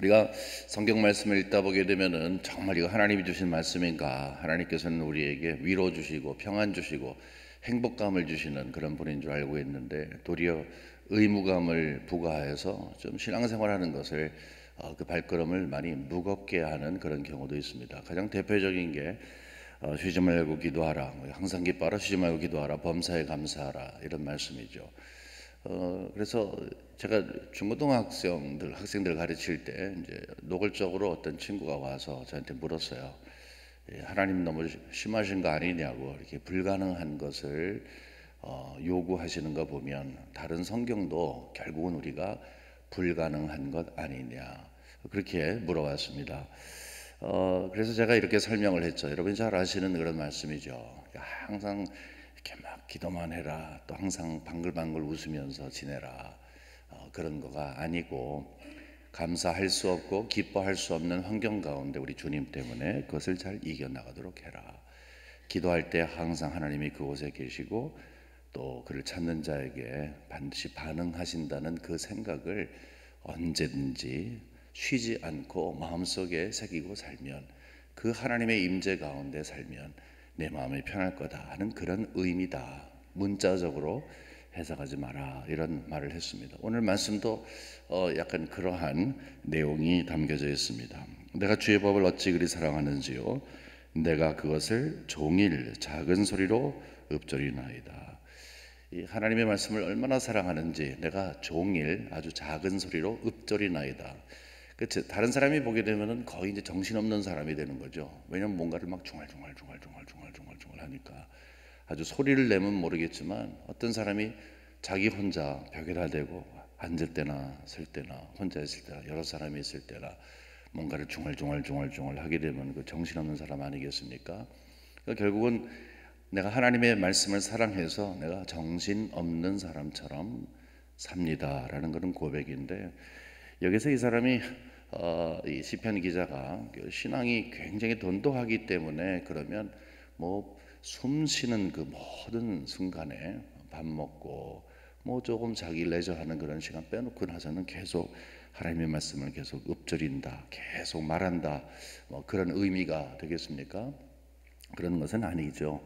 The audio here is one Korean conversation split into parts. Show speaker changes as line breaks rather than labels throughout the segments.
우리가 성경 말씀을 읽다 보게 되면은 정말 이거 하나님이 주신 말씀인가? 하나님께서는 우리에게 위로 주시고 평안 주시고 행복감을 주시는 그런 분인 줄 알고 있는데 도리어 의무감을 부과해서 좀 신앙생활하는 것을 어, 그 발걸음을 많이 무겁게 하는 그런 경우도 있습니다. 가장 대표적인 게 어, 쉬지 말고 기도하라, 항상 기뻐하라, 쉬지 말고 기도하라, 범사에 감사하라 이런 말씀이죠. 어, 그래서 제가 중고등학생들 학생들 가르칠 때 이제 노골적으로 어떤 친구가 와서 저한테 물었어요. 예, 하나님 너무 심하신 거 아니냐고 이렇게 불가능한 것을 어, 요구하시는 거 보면 다른 성경도 결국은 우리가 불가능한 것 아니냐 그렇게 물어봤습니다. 어, 그래서 제가 이렇게 설명을 했죠. 여러분 잘 아시는 그런 말씀이죠. 항상 이렇게 막 기도만 해라 또 항상 방글방글 웃으면서 지내라 어, 그런 거가 아니고 감사할 수 없고 기뻐할 수 없는 환경 가운데 우리 주님 때문에 그것을 잘 이겨나가도록 해라. 기도할 때 항상 하나님이 그곳에 계시고 또 그를 찾는 자에게 반드시 반응하신다는 그 생각을 언제든지 쉬지 않고 마음속에 새기고 살면 그 하나님의 임재 가운데 살면 내 마음이 편할 거다 하는 그런 의미다. 문자적으로 해석하지 마라 이런 말을 했습니다. 오늘 말씀도 어, 약간 그러한 내용이 담겨져 있습니다. 내가 주의 법을 어찌 그리 사랑하는지요. 내가 그것을 종일 작은 소리로 읊조리나이다. 하나님의 말씀을 얼마나 사랑하는지 내가 종일 아주 작은 소리로 읊조리나이다. 그치? 다른 사람이 보게 되면은 거의 이제 정신없는 사람이 되는 거죠. 왜냐면 뭔가를 막 중얼중얼 중얼중얼 중얼 생을 하니까 아주 소리를 내면 모르겠지만 어떤 사람이 자기 혼자 벽에다 대고 앉을 때나 설 때나 혼자 있을 때나 여러 사람이 있을 때나 뭔가를 중얼중얼중얼중얼 하게 되면 그 정신없는 사람 아니겠습니까? 그러니까 결국은 내가 하나님의 말씀을 사랑해서 내가 정신없는 사람처럼 삽니다라는 그런 고백인데 여기서 이 사람이 어, 이 시편 기자가 그 신앙이 굉장히 돈독하기 때문에 그러면 뭐 숨쉬는 그 모든 순간에 밥 먹고 뭐 조금 자기 레저하는 그런 시간 빼놓고 나서는 계속 하나님의 말씀을 계속 읊조린다, 계속 말한다, 뭐 그런 의미가 되겠습니까? 그런 것은 아니죠.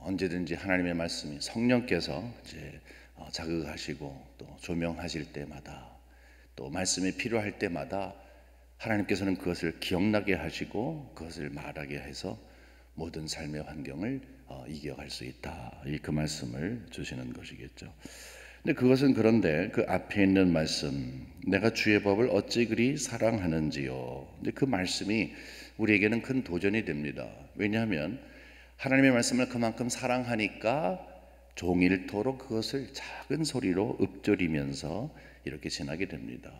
언제든지 하나님의 말씀이 성령께서 이제 어, 자극하시고 또 조명하실 때마다 또 말씀이 필요할 때마다 하나님께서는 그것을 기억나게 하시고 그것을 말하게 해서 모든 삶의 환경을 어, 이겨갈 수 있다. 이 그 말씀을 주시는 것이겠죠. 근데 그것은 그런데 그 앞에 있는 말씀, 내가 주의 법을 어찌 그리 사랑하는지요. 근데 그 말씀이 우리에게는 큰 도전이 됩니다. 왜냐하면 하나님의 말씀을 그만큼 사랑하니까 종일토록 그것을 작은 소리로 읊조리면서 이렇게 지나게 됩니다.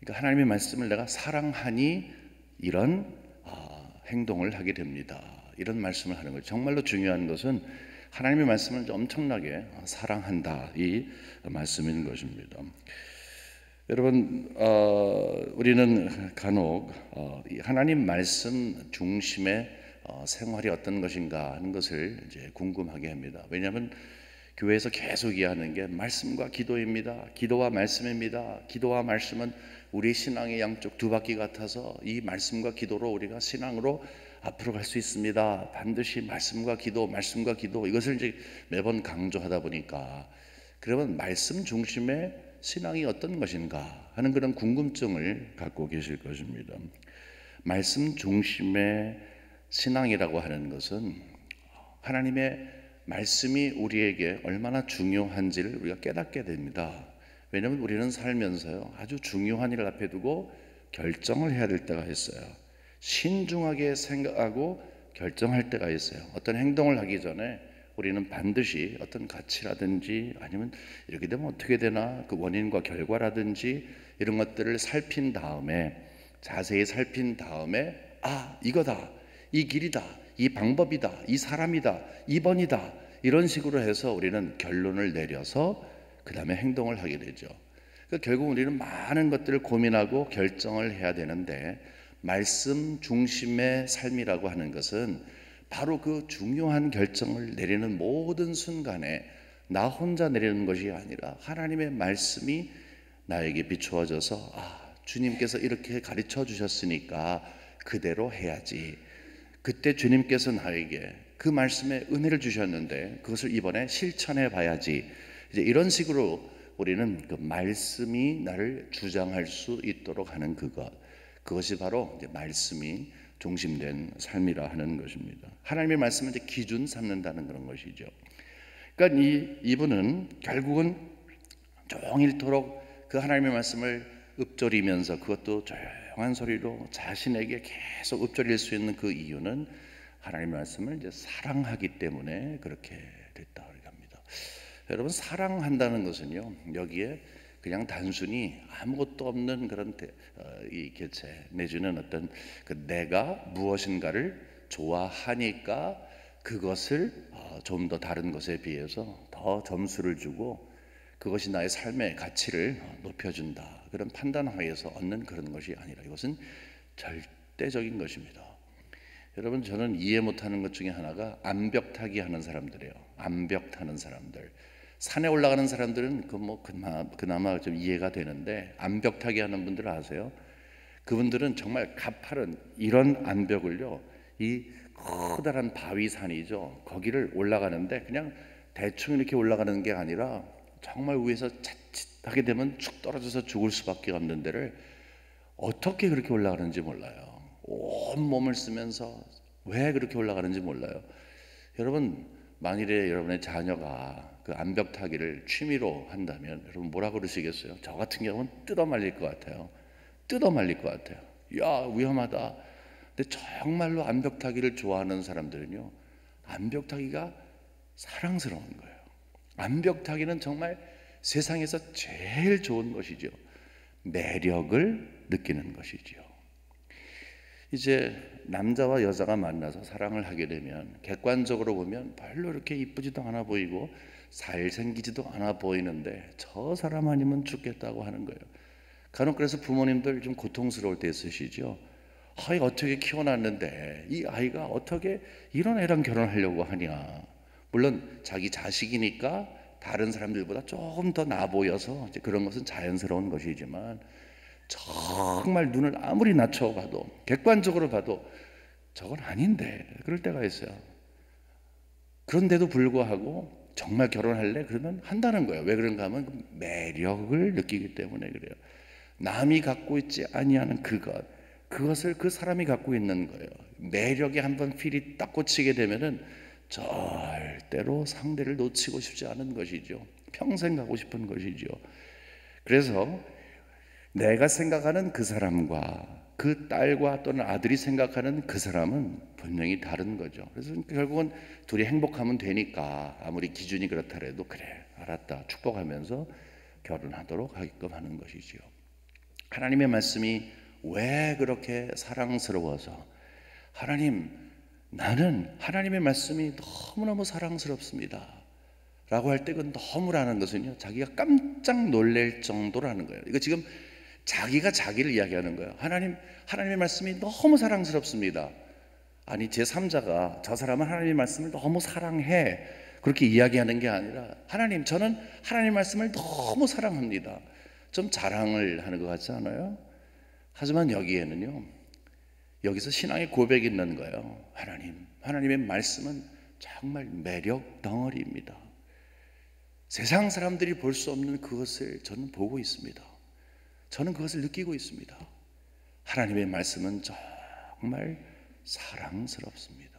그러니까 하나님의 말씀을 내가 사랑하니 이런 행동을 하게 됩니다. 이런 말씀을 하는 거예요. 정말로 중요한 것은 하나님의 말씀을 엄청나게 사랑한다 이 말씀인 것입니다. 여러분 어, 우리는 간혹 어, 하나님 말씀 중심의 어, 생활이 어떤 것인가 하는 것을 이제 궁금하게 합니다. 왜냐하면 교회에서 계속 이해하는 게 말씀과 기도입니다. 기도와 말씀입니다. 기도와 말씀은 우리 신앙의 양쪽 두 바퀴 같아서 이 말씀과 기도로 우리가 신앙으로 앞으로 갈 수 있습니다. 반드시 말씀과 기도, 말씀과 기도 이것을 이제 매번 강조하다 보니까 그러면 말씀 중심의 신앙이 어떤 것인가 하는 그런 궁금증을 갖고 계실 것입니다. 말씀 중심의 신앙이라고 하는 것은 하나님의 말씀이 우리에게 얼마나 중요한지를 우리가 깨닫게 됩니다. 왜냐하면 우리는 살면서요 아주 중요한 일을 앞에 두고 결정을 해야 될 때가 있어요. 신중하게 생각하고 결정할 때가 있어요. 어떤 행동을 하기 전에 우리는 반드시 어떤 가치라든지 아니면 이렇게 되면 어떻게 되나 그 원인과 결과라든지 이런 것들을 살핀 다음에 자세히 살핀 다음에 아 이거다 이 길이다 이 방법이다, 이 사람이다, 이번이다 이런 식으로 해서 우리는 결론을 내려서 그 다음에 행동을 하게 되죠. 그러니까 결국 우리는 많은 것들을 고민하고 결정을 해야 되는데 말씀 중심의 삶이라고 하는 것은 바로 그 중요한 결정을 내리는 모든 순간에 나 혼자 내리는 것이 아니라 하나님의 말씀이 나에게 비추어져서 아, 주님께서 이렇게 가르쳐 주셨으니까 그대로 해야지. 그때 주님께서 나에게 그 말씀에 은혜를 주셨는데 그것을 이번에 실천해 봐야지. 이제 이런 식으로 우리는 그 말씀이 나를 주장할 수 있도록 하는 그것. 그것이 바로 이제 말씀이 중심된 삶이라 하는 것입니다. 하나님의 말씀을 이제 기준 삼는다는 그런 것이죠. 그러니까 이 이분은 결국은 종일토록 그 하나님의 말씀을 읊조리면서 그것도 조용 조용한 소리로 자신에게 계속 읊조릴 수 있는 그 이유는 하나님 의 말씀을 이제 사랑하기 때문에 그렇게 됐다 고합니다 여러분 사랑한다는 것은요 여기에 그냥 단순히 아무것도 없는 그런 대, 어, 이 개체 내지는 어떤 그 내가 무엇인가를 좋아하니까 그것을 어, 좀더 다른 것에 비해서 더 점수를 주고 그것이 나의 삶의 가치를 높여준다. 그런 판단 하에서 얻는 그런 것이 아니라 이것은 절대적인 것입니다. 여러분 저는 이해 못하는 것 중에 하나가 암벽 타기 하는 사람들이에요. 암벽 타는 사람들. 산에 올라가는 사람들은 그 뭐 그나 그나마 좀 이해가 되는데 암벽 타기 하는 분들 아세요? 그분들은 정말 가파른 이런 암벽을요. 이 커다란 바위산이죠. 거기를 올라가는데 그냥 대충 이렇게 올라가는 게 아니라 정말 위에서 자칫하게 되면 축 떨어져서 죽을 수밖에 없는 데를 어떻게 그렇게 올라가는지 몰라요. 온 몸을 쓰면서 왜 그렇게 올라가는지 몰라요. 여러분 만일에 여러분의 자녀가 그 암벽 타기를 취미로 한다면 여러분 뭐라 그러시겠어요? 저 같은 경우는 뜯어 말릴 것 같아요. 뜯어 말릴 것 같아요. 야 위험하다. 근데 정말로 암벽 타기를 좋아하는 사람들은요 암벽 타기가 사랑스러운 거예요. 완벽하기는 정말 세상에서 제일 좋은 것이죠. 매력을 느끼는 것이지요. 이제 남자와 여자가 만나서 사랑을 하게 되면 객관적으로 보면 별로 이렇게 이쁘지도 않아 보이고 잘생기지도 않아 보이는데 저 사람 아니면 죽겠다고 하는 거예요. 간혹 그래서 부모님들 좀 고통스러울 때 있으시죠. 아이 어떻게 키워놨는데 이 아이가 어떻게 이런 애랑 결혼하려고 하냐. 물론 자기 자식이니까 다른 사람들보다 조금 더 나아 보여서 그런 것은 자연스러운 것이지만 정말 눈을 아무리 낮춰 봐도 객관적으로 봐도 저건 아닌데 그럴 때가 있어요. 그런데도 불구하고 정말 결혼할래? 그러면 한다는 거예요. 왜 그런가 하면 그 매력을 느끼기 때문에 그래요. 남이 갖고 있지 아니하는 그것, 그것을 그 사람이 갖고 있는 거예요. 매력에 한번 필이 딱 꽂히게 되면은 절대로 상대를 놓치고 싶지 않은 것이죠. 평생 가고 싶은 것이죠. 그래서 내가 생각하는 그 사람과 그 딸과 또는 아들이 생각하는 그 사람은 분명히 다른 거죠. 그래서 결국은 둘이 행복하면 되니까 아무리 기준이 그렇다래도 그래 알았다 축복하면서 결혼하도록 하게끔 하는 것이지요. 하나님의 말씀이 왜 그렇게 사랑스러워서 하나님 나는 하나님의 말씀이 너무너무 사랑스럽습니다. 라고 할 때그 너무라는 것은요, 자기가 깜짝 놀랄 정도라는 거예요. 이거 지금 자기가 자기를 이야기하는 거예요. 하나님, 하나님의 말씀이 너무 사랑스럽습니다. 아니, 제3자가 저 사람은 하나님의 말씀을 너무 사랑해. 그렇게 이야기하는 게 아니라, 하나님, 저는 하나님의 말씀을 너무 사랑합니다. 좀 자랑을 하는 것 같지 않아요? 하지만 여기에는요, 여기서 신앙의 고백이 있는 거예요. 하나님, 하나님의 말씀은 정말 매력 덩어리입니다. 세상 사람들이 볼 수 없는 그것을 저는 보고 있습니다. 저는 그것을 느끼고 있습니다. 하나님의 말씀은 정말 사랑스럽습니다.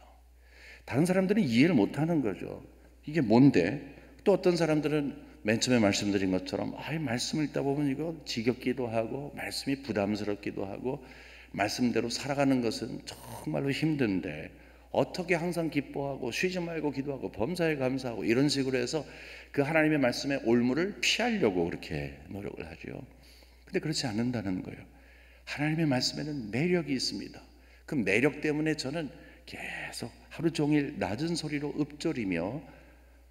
다른 사람들은 이해를 못 하는 거죠. 이게 뭔데? 또 어떤 사람들은 맨 처음에 말씀드린 것처럼 아이 말씀 읽다 보면 이거 지겹기도 하고 말씀이 부담스럽기도 하고 말씀대로 살아가는 것은 정말로 힘든데 어떻게 항상 기뻐하고 쉬지 말고 기도하고 범사에 감사하고 이런 식으로 해서 그 하나님의 말씀에 올무를 피하려고 그렇게 노력을 하죠. 근데 그렇지 않는다는 거예요. 하나님의 말씀에는 매력이 있습니다. 그 매력 때문에 저는 계속 하루 종일 낮은 소리로 읊조리며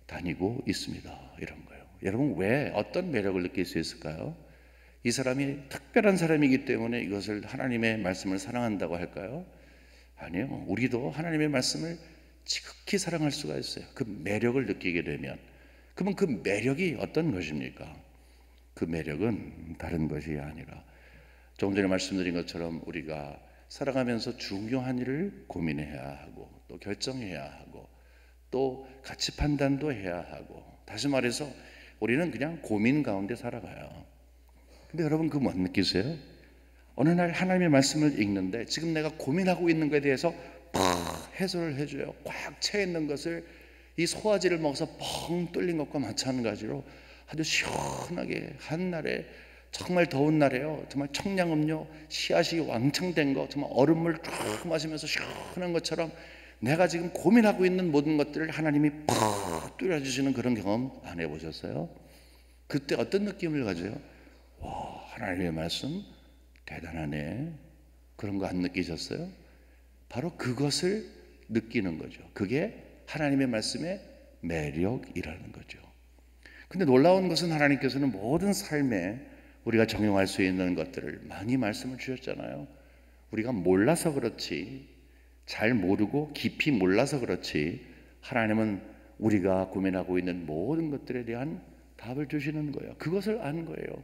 다니고 있습니다. 이런 거예요. 여러분 왜 어떤 매력을 느낄 수 있을까요? 이 사람이 특별한 사람이기 때문에 이것을 하나님의 말씀을 사랑한다고 할까요? 아니요. 우리도 하나님의 말씀을 지극히 사랑할 수가 있어요. 그 매력을 느끼게 되면. 그러면 그 매력이 어떤 것입니까? 그 매력은 다른 것이 아니라 조금 전에 말씀드린 것처럼 우리가 살아가면서 중요한 일을 고민해야 하고 또 결정해야 하고 또 가치 판단도 해야 하고 다시 말해서 우리는 그냥 고민 가운데 살아가요. 근데 여러분 그거못 느끼세요? 어느 날 하나님의 말씀을 읽는데 지금 내가 고민하고 있는 것에 대해서 팍 해소를 해줘요. 꽉 채 있는 것을 이 소화제를 먹어서 뻥 뚫린 것과 마찬가지로 아주 시원하게 한날에 정말 더운 날에요. 정말 청량음료, 씨앗이 왕창 된 거, 정말 얼음물 쭉 마시면서 시원한 것처럼 내가 지금 고민하고 있는 모든 것들을 하나님이 팍 뚫어주시는 그런 경험 안 해보셨어요? 그때 어떤 느낌을 가져요? 와, 하나님의 말씀 대단하네. 그런 거 안 느끼셨어요? 바로 그것을 느끼는 거죠. 그게 하나님의 말씀의 매력이라는 거죠. 근데 놀라운 것은 하나님께서는 모든 삶에 우리가 적용할 수 있는 것들을 많이 말씀을 주셨잖아요. 우리가 몰라서 그렇지, 잘 모르고 깊이 몰라서 그렇지, 하나님은 우리가 고민하고 있는 모든 것들에 대한 답을 주시는 거예요. 그것을 아 거예요.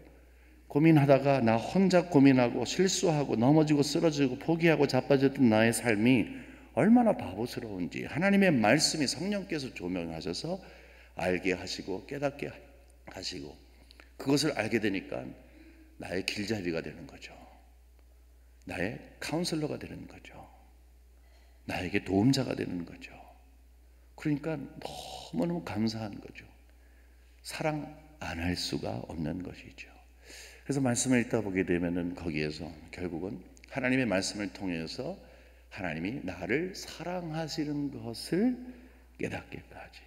고민하다가 나 혼자 고민하고 실수하고 넘어지고 쓰러지고 포기하고 자빠졌던 나의 삶이 얼마나 바보스러운지 하나님의 말씀이 성령께서 조명하셔서 알게 하시고 깨닫게 하시고 그것을 알게 되니까 나의 길잡이가 되는 거죠. 나의 카운슬러가 되는 거죠. 나에게 도움자가 되는 거죠. 그러니까 너무너무 감사한 거죠. 사랑 안 할 수가 없는 것이죠. 그래서 말씀을 읽다 보게 되면은 거기에서 결국은 하나님의 말씀을 통해서 하나님이 나를 사랑하시는 것을 깨닫기까지.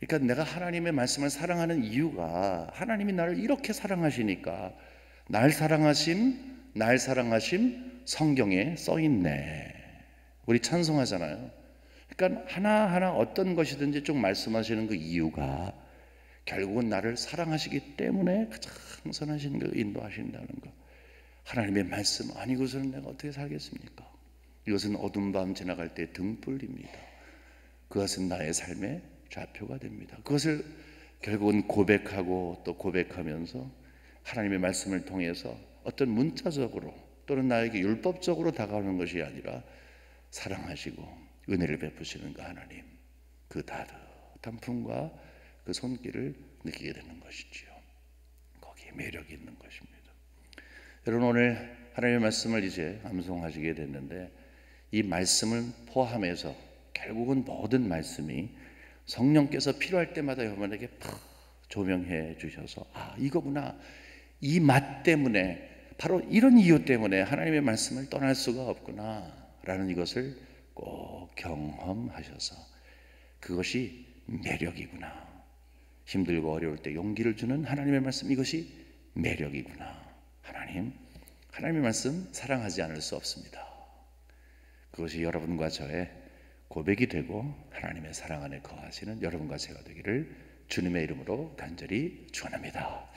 그러니까 내가 하나님의 말씀을 사랑하는 이유가 하나님이 나를 이렇게 사랑하시니까 날 사랑하심, 날 사랑하심 성경에 써 있네. 우리 찬송하잖아요. 그러니까 하나하나 어떤 것이든지 좀 말씀하시는 그 이유가 결국은 나를 사랑하시기 때문에 가장 선하신 그 인도하신다는 것. 하나님의 말씀 아니고서는 내가 어떻게 살겠습니까? 이것은 어둠 밤 지나갈 때 등불입니다. 그것은 나의 삶의 좌표가 됩니다. 그것을 결국은 고백하고 또 고백하면서 하나님의 말씀을 통해서 어떤 문자적으로 또는 나에게 율법적으로 다가오는 것이 아니라 사랑하시고 은혜를 베푸시는 그 하나님 그 다릇한 품과 그 손길을 느끼게 되는 것이지요. 거기에 매력이 있는 것입니다. 여러분 오늘 하나님의 말씀을 이제 암송하시게 됐는데 이 말씀을 포함해서 결국은 모든 말씀이 성령께서 필요할 때마다 여러분에게 팍 조명해 주셔서 아 이거구나 이 맛 때문에 바로 이런 이유 때문에 하나님의 말씀을 떠날 수가 없구나라는 이것을 꼭 경험하셔서 그것이 매력이구나 힘들고 어려울 때 용기를 주는 하나님의 말씀 이것이 매력이구나. 하나님, 하나님의 말씀 사랑하지 않을 수 없습니다. 그것이 여러분과 저의 고백이 되고 하나님의 사랑 안에 거하시는 여러분과 제가 되기를 주님의 이름으로 간절히 축원합니다.